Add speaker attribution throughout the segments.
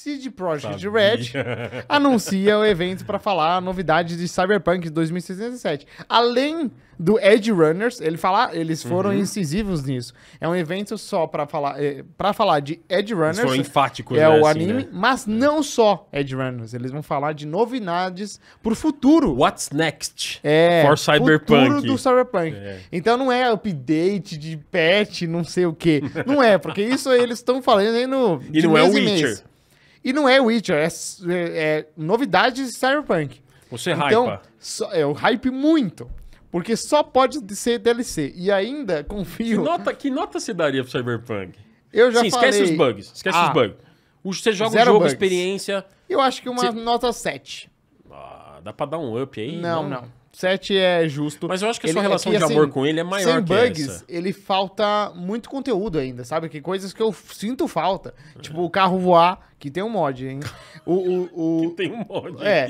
Speaker 1: CD Projekt Red anuncia o evento para falar novidades de Cyberpunk 2077. Além do Edge Runners, ele fala, eles foram uhum. incisivos nisso. É um evento só para falar, é, eh, para falar de Edge Runners. Eles foram enfáticos, É né, o assim, anime, né? mas é. não só Edge Runners. Eles vão falar de novidades pro futuro. What's next? É. For Cyberpunk. Futuro do Cyberpunk. É. Então não é update de patch, não sei o quê. Não é, porque isso eles estão falando aí no E não é o Witcher. Mês. E não é Witcher, é, é, é novidade de Cyberpunk. Você então, hypa. Só, é, eu hype muito. Porque só pode ser DLC. E ainda confio. Que nota, que nota você daria pro Cyberpunk? Eu já Sim, falei. esquece os bugs. Esquece ah, os bugs. Você joga o jogo, bugs. experiência. Eu acho que uma você... nota 7. Ah, dá pra dar um up aí? Não, não. 7 é justo. Mas eu acho que a sua é relação é que, de assim, amor com ele é maior sem bugs, essa. ele falta muito conteúdo ainda, sabe? Que coisas que eu sinto falta. É. Tipo, o carro voar que tem um mod, hein? O, o, o... que tem um mod. É.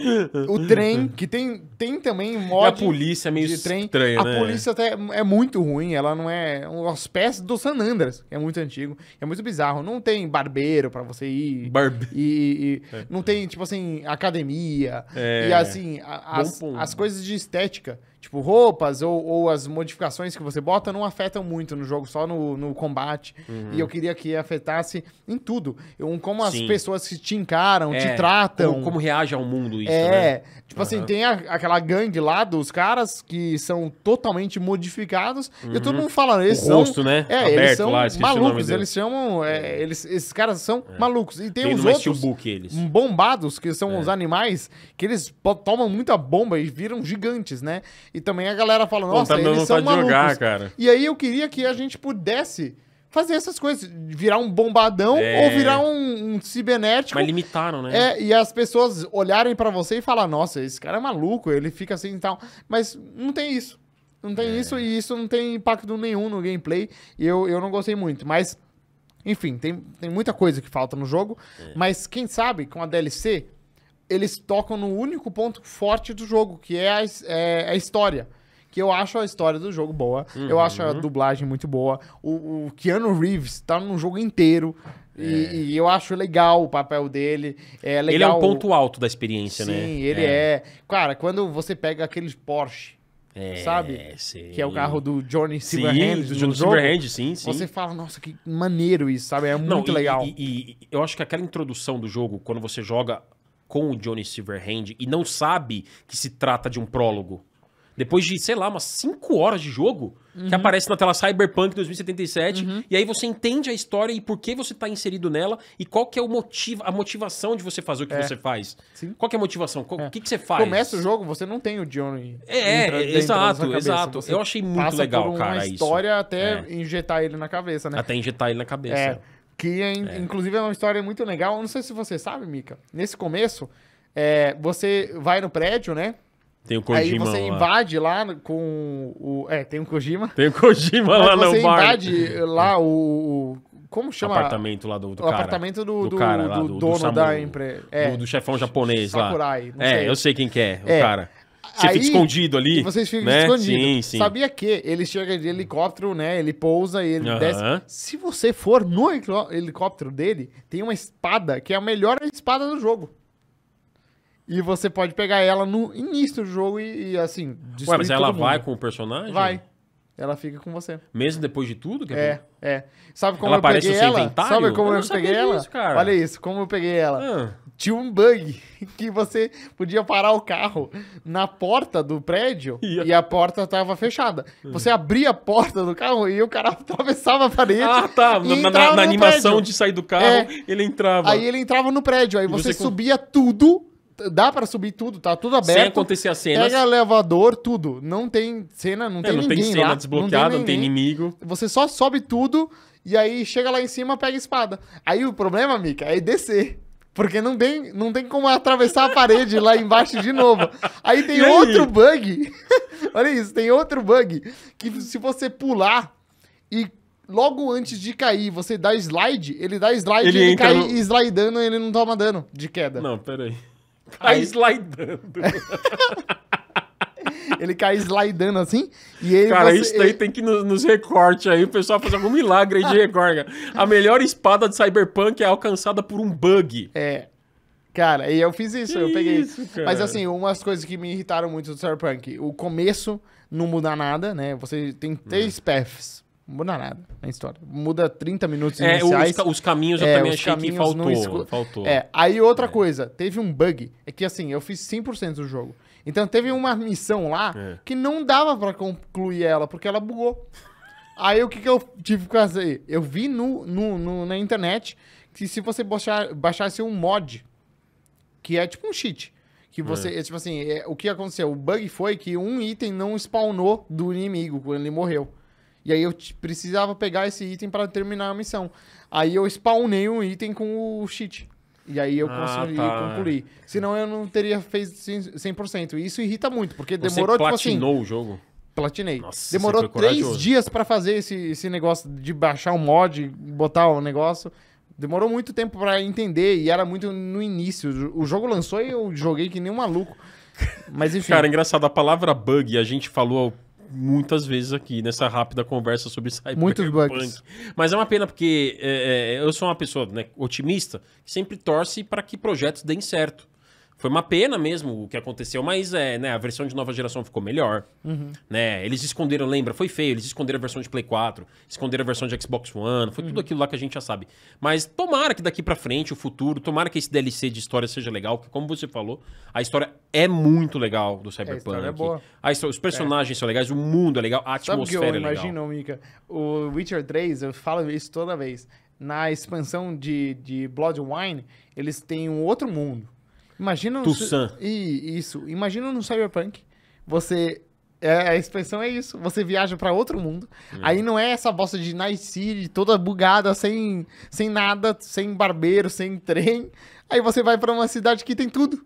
Speaker 1: O trem, que tem, tem também mod. E a polícia é meio de trem. estranha, A né? polícia até é muito ruim, ela não é... As peças do San Andreas, que é muito antigo. É muito bizarro. Não tem barbeiro pra você ir. Barbeiro. E, e é. não tem, tipo assim, academia. É. E assim, a, as, as coisas de estética tipo, roupas ou, ou as modificações que você bota não afetam muito no jogo, só no, no combate. Uhum. E eu queria que afetasse em tudo. um como as Sim. pessoas se te encaram, é, te tratam. Como, como
Speaker 2: reage ao mundo isso, É. Né?
Speaker 1: Tipo assim, uhum. assim, tem a, aquela gangue lá dos caras que são totalmente modificados. Uhum. E todo mundo fala, eles o são... rosto, né? É, Aberto, eles são lá, malucos. Eles chamam... É, é, eles, esses caras são é. malucos. E tem, tem os outros eles. bombados, que são é. os animais, que eles tomam muita bomba e viram gigantes, né? E também a galera fala, nossa, Pô, tá eles são malucos. Jogar, cara. E aí eu queria que a gente pudesse fazer essas coisas, virar um bombadão é... ou virar um, um, cibernético. Mas
Speaker 2: limitaram, né? É,
Speaker 1: e as pessoas olharem para você e falar, nossa, esse cara é maluco, ele fica assim e tal. Mas não tem isso. Não tem é. isso e isso não tem impacto nenhum no gameplay. E eu, eu não gostei muito, mas... Enfim, tem, tem muita coisa que falta no jogo, é. mas quem sabe com a DLC eles tocam no único ponto forte do jogo, que é a, é, é, a história. Que eu acho a história do jogo boa. Uhum. Eu acho a dublagem muito boa. O, o Keanu Reeves tá no jogo inteiro. É. E, e, eu acho legal o papel dele. É legal. Ele é um ponto alto da
Speaker 2: experiência, Sim, né? Sim, ele é.
Speaker 1: é. Cara, quando você pega aqueles Porsche é, sabe? Sim. Que é o carro do Johnny Silverhand. do Johnny Silverhand, sim, sim. Você fala, nossa, que maneiro isso, sabe? É muito Não, e, legal. E, e, eu acho que aquela introdução
Speaker 2: do jogo, quando você joga com o Johnny Silverhand e não sabe que se trata de um prólogo. Depois de, sei lá, umas 5 horas de jogo, uhum. que aparece na tela Cyberpunk 2077, uhum. e aí você entende a história e por que você está inserido nela e qual que é o motivo, a motivação de você fazer o que é. você faz. Sim. Qual que é a motivação? O é. que, que você faz? Começa o
Speaker 1: jogo, você não tem o Johnny. É, entra, é, exato, exato. Você Eu achei muito legal, cara, isso. uma história até é. injetar ele na cabeça, né? Até injetar ele na cabeça. É. Que, é, é. inclusive, é uma história muito legal. Eu não sei se você sabe, Mica. Nesse começo, é, você vai no prédio, né? Tem o Kojima Aí você invade lá, com o... É, tem o Kojima. Tem o Kojima lá no bar. Você invade lá é. o... Como chama? O apartamento lá do, do o cara. apartamento do, do, do lá, do, dono Samu, da empresa. É, do,
Speaker 2: chefão japonês Sakurai, lá. é, sei. eu sei quem que é, o é. cara. Você aí, fica escondido ali. Vocês ficam né? escondidos. Sim, sim. Sabia
Speaker 1: que ele chega de helicóptero, né? Ele pousa e ele desce. Se você for no helicóptero dele, tem uma espada que é a melhor espada do jogo. E você pode pegar ela no início do jogo e, e assim. Ué, mas ela vai com o personagem? Vai. Ela fica com você.
Speaker 2: Mesmo depois de tudo? Quer é, é. Sabe como ela eu peguei ela? Sabe como eu, eu peguei ela? Isso, cara. Olha
Speaker 1: isso, como eu peguei ela. Ah tinha um bug que você podia parar o carro na porta do prédio e a, e a porta tava fechada. Hum. Você abria a porta do carro e o cara atravessava a parede. Ah, tá. Na, na, na animação prédio. de sair
Speaker 2: do carro, é. ele entrava. Aí ele
Speaker 1: entrava no prédio, aí você, você, subia com... tudo. Dá para subir tudo, tá tudo aberto. Sem acontecer a cena. Pega elevador, tudo. Não tem cena, não é, tem não ninguém tem cena lá. desbloqueada, não tem, não tem inimigo. Você só sobe tudo e aí chega lá em cima, pega espada. Aí o problema, Mika, é descer. Porque não tem, não tem como atravessar a parede lá embaixo de novo. Aí tem outro bug. Olha isso, tem outro bug. Que se você pular e logo antes de cair, você dá slide, ele dá slide, ele, ele cai no... slidando e ele não toma dano de queda. Não, peraí. Cai... Tá slidando. ele cai slidando assim. E ele, cara, você, isso daí ele... tem que nos, nos aí, o pessoal
Speaker 2: fazer algum milagre de recorte. A melhor espada de Cyberpunk é alcançada por um bug.
Speaker 1: É. Cara, e eu fiz isso, que eu peguei. Isso, Mas assim, umas coisas que me irritaram muito do Cyberpunk. O começo não muda nada, né? Você tem três hum. paths. Não muda nada na história. Muda 30 minutos é, iniciais. Os, os caminhos eu é, também achei que faltou. Esco... faltou. É, aí outra é. coisa, teve um bug. É que assim, eu fiz 100% do jogo. Então teve uma missão lá é. que não dava para concluir ela, porque ela bugou. Aí o que, que eu tive que fazer? Eu vi no, no, no, na internet que se você baixar, baixasse um mod, que é tipo um cheat, que você, é. é tipo assim, é, o que aconteceu? O bug foi que um item não spawnou do inimigo quando ele morreu. E aí eu precisava pegar esse item para terminar a missão. Aí eu spawnei um item com o cheat. E aí eu ah, consegui tá. concluir. Senão eu não teria feito 100%. E isso irrita muito, porque Você demorou, tipo assim... platinou o jogo? Platinei. Nossa, demorou três dias para fazer esse, esse negócio de baixar um mod, botar o um negócio. Demorou muito tempo para entender e era muito no início. O jogo lançou e eu joguei que nem um maluco. Mas enfim. Cara, engraçado, a
Speaker 2: palavra bug, a gente falou muitas vezes aqui nessa rápida conversa sobre cyberpunk. Muitos bugs. Mas é uma pena porque é, é eu sou uma pessoa né, otimista que sempre torce para que projetos deem certo foi uma pena mesmo o que aconteceu, mas é, né, a versão de nova geração ficou melhor. Uhum. Né? Eles esconderam, lembra? Foi feio, eles esconderam a versão de Play 4, esconderam a versão de Xbox One, foi uhum. tudo aquilo lá que a gente já sabe. Mas tomara que daqui para frente, o futuro, tomara que esse DLC de história seja legal, porque como você falou, a história é muito legal do é, Cyberpunk. É, é boa. A os é. personagens é. são legais, o mundo é legal, a atmosfera sabe que eu é legal. Imagino,
Speaker 1: Mika, o Witcher 3, eu falo isso toda vez. Na expansão de, de Bloodwine, eles têm um outro mundo. Imagina um isso. Imagina no Cyberpunk. Você é, a expressão é isso. Você viaja para outro mundo. Hum. Aí não é essa bosta de Night City toda bugada, sem, sem nada, sem barbeiro, sem trem. Aí você vai para uma cidade que tem tudo.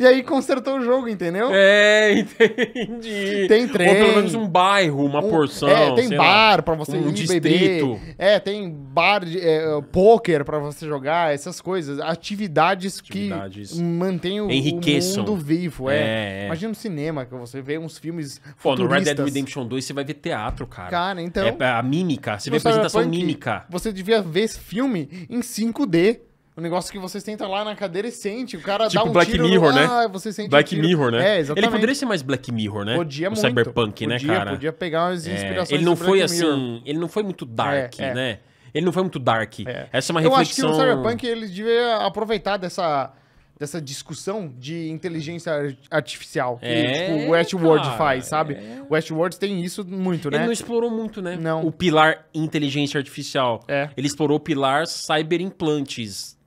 Speaker 1: E aí consertou o jogo, entendeu? É, entendi. Tem trem. Ou pelo menos um bairro,
Speaker 2: uma um, porção. É, tem bar lá, pra você um ir distrito. beber.
Speaker 1: É, tem bar, de, é, é pôquer pra você jogar, essas coisas. Atividades, Atividades. que mantêm o, o mundo vivo. É. é. é. Imagina um cinema, que você vê uns filmes Pô, no Red Dead Redemption
Speaker 2: 2 você vai ver teatro, cara. Cara, então... É, a mímica, você, você vê a apresentação mímica.
Speaker 1: Você devia ver esse filme em 5D um negócio que você senta lá na cadeira e sente. O cara tipo dá um Black tiro Mirror, no... Né? ah, né? você sente Black um Mirror, né? É, exatamente. Ele
Speaker 2: poderia ser mais Black Mirror, né? Podia o muito. Cyberpunk, né, podia, né, cara? Podia pegar umas inspirações. É, ele não foi assim, Mirror. ele não foi muito dark, é, é, né? Ele não foi muito dark. É. Essa é uma reflexão. Eu acho que o Cyberpunk
Speaker 1: ele devia aproveitar dessa dessa discussão de inteligência artificial que é, tipo, o Westworld cara, faz, sabe? É. O Westworld tem isso muito, né? Ele não explorou muito, né? Não. O pilar
Speaker 2: inteligência artificial. É. Ele explorou o pilar cyber implantes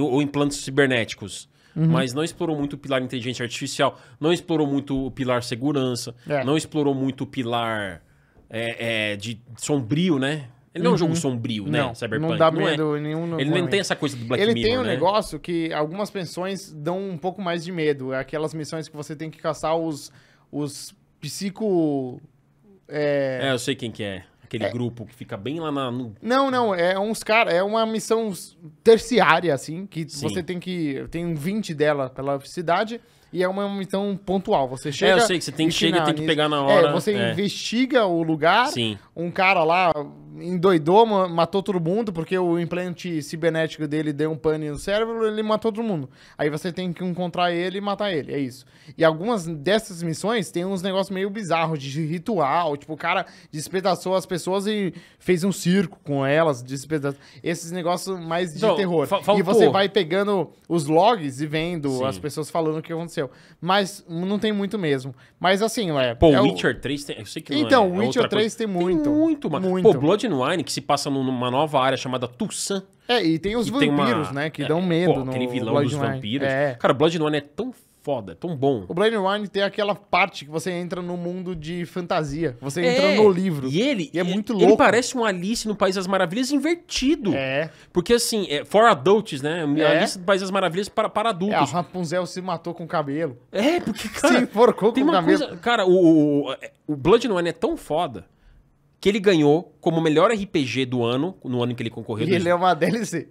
Speaker 2: ou implantes cibernéticos. Uhum. Mas não explorou muito o pilar inteligência artificial, não explorou muito o pilar segurança, é. não explorou muito o pilar é, é, de sombrio, né? Ele não é um jogo uhum. sombrio, né? Não, Cyberpunk. Não dá medo não é. nenhum. Ele nem tem essa coisa do Black Ele Mirror, tem um né? negócio
Speaker 1: que algumas pensões dão um pouco mais de medo. É aquelas missões que você tem que caçar os, os psico... É... é, eu
Speaker 2: sei quem que é. Aquele é. grupo que fica bem lá na. No...
Speaker 1: Não, não, é uns caras, é uma missão terciária, assim, que Sim. você tem que. Tem 20 dela pela cidade. E é uma missão pontual. Você chega. É, eu sei que você tem que chegar e tem que pegar na hora. É, você é. investiga o lugar. Sim. Um cara lá endoidou, matou todo mundo, porque o implante cibernético dele deu um pane no cérebro, ele matou todo mundo. Aí você tem que encontrar ele e matar ele, é isso. E algumas dessas missões tem uns negócios meio bizarros, de ritual, tipo, o cara despedaçou as pessoas e fez um circo com elas, despedaçou. Esses negócios mais de então, terror. E você vai pegando os logs e vendo Sim. as pessoas falando o que aconteceu. Mas não tem muito mesmo. Mas assim, ué... Pô, é Witcher o... 3 tem... Eu sei que então, não é, é Witcher é 3 coisa. tem muito. Tem muito, mano. Muito. Pô, Blood
Speaker 2: Mountain Wine, que se passa numa nova área chamada Tulsan.
Speaker 1: É, e tem os vampiros, tem uma... né? Que é, dão medo pô, no Aquele vilão Blood dos Wine. vampiros. É.
Speaker 2: Cara, Blood Wine é tão foda, é tão bom.
Speaker 1: O Blind Wine tem aquela parte que você entra no mundo de fantasia. Você é. entra no livro. E ele e é muito louco. Ele parece
Speaker 2: um Alice no País das Maravilhas invertido. É. Porque assim, é for adults, né? É. Alice do País das Maravilhas para, para adultos. É, a Rapunzel se matou com o cabelo. É, porque cara, se enforcou com o cabelo. Coisa, cara, o, o, o é, Blood Wine é tão foda que ele ganhou como melhor RPG do ano, no ano em que ele concorreu. E ele é
Speaker 1: uma DLC.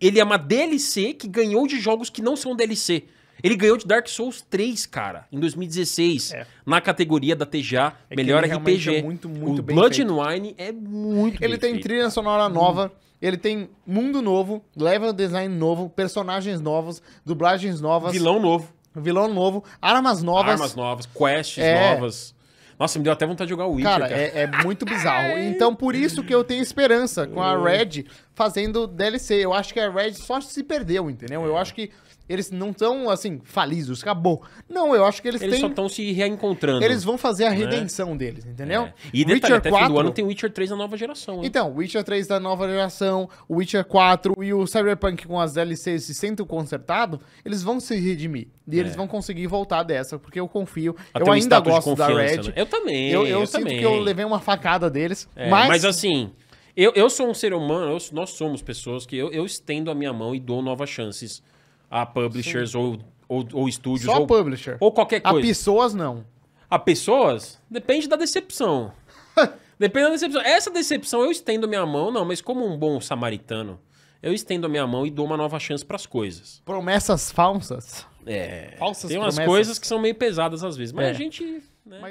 Speaker 2: Ele é uma DLC que ganhou de jogos que não são DLC. Ele ganhou de Dark Souls 3, cara, em 2016, é. na categoria da TGA, é melhor RPG. É muito, muito o bem Blood feito. and Wine
Speaker 1: é muito Ele tem feito. trilha sonora nova, hum. ele tem mundo novo, level design novo, personagens novos, dublagens novas. Vilão novo. Vilão novo, armas novas. Armas
Speaker 2: novas, quests é. novas. Nossa, me deu até vontade de jogar o Witcher, cara. cara. É,
Speaker 1: é, muito bizarro. Então, por isso que eu tenho esperança com a Red fazendo DLC. Eu acho que a Red só se perdeu, entendeu? Eu acho que eles não estão, assim, falidos, acabou. Não, eu acho que eles, eles têm... Eles só estão se reencontrando. Eles vão fazer a né? redenção né? deles, entendeu? É. E detalhe, Witcher até fim do ano tem Witcher 3 da nova geração. Hein? Então, Witcher 3 da nova geração, Witcher 4 e o Cyberpunk com as DLCs se sendo consertado, eles vão se redimir. E é. eles vão conseguir voltar dessa, porque eu confio. Até eu um ainda gosto da Red. Né? Eu também, eu, eu, eu sinto também. que eu levei uma facada deles. É, mas... mas assim...
Speaker 2: Eu, eu sou um ser humano, eu, nós somos pessoas que eu, eu estendo a minha mão e dou novas chances a publishers ou, ou, ou, estúdios. Só ou, publisher. Ou qualquer coisa. A
Speaker 1: pessoas, não.
Speaker 2: A pessoas? Depende da decepção. Depende da decepção. Essa decepção eu estendo minha mão, não, mas como um bom samaritano, eu estendo a minha mão e dou uma nova chance para as coisas.
Speaker 1: Promessas falsas?
Speaker 2: É. Falsas Tem umas promessas. coisas que são meio pesadas às vezes, mas é. a gente. Né? Mas...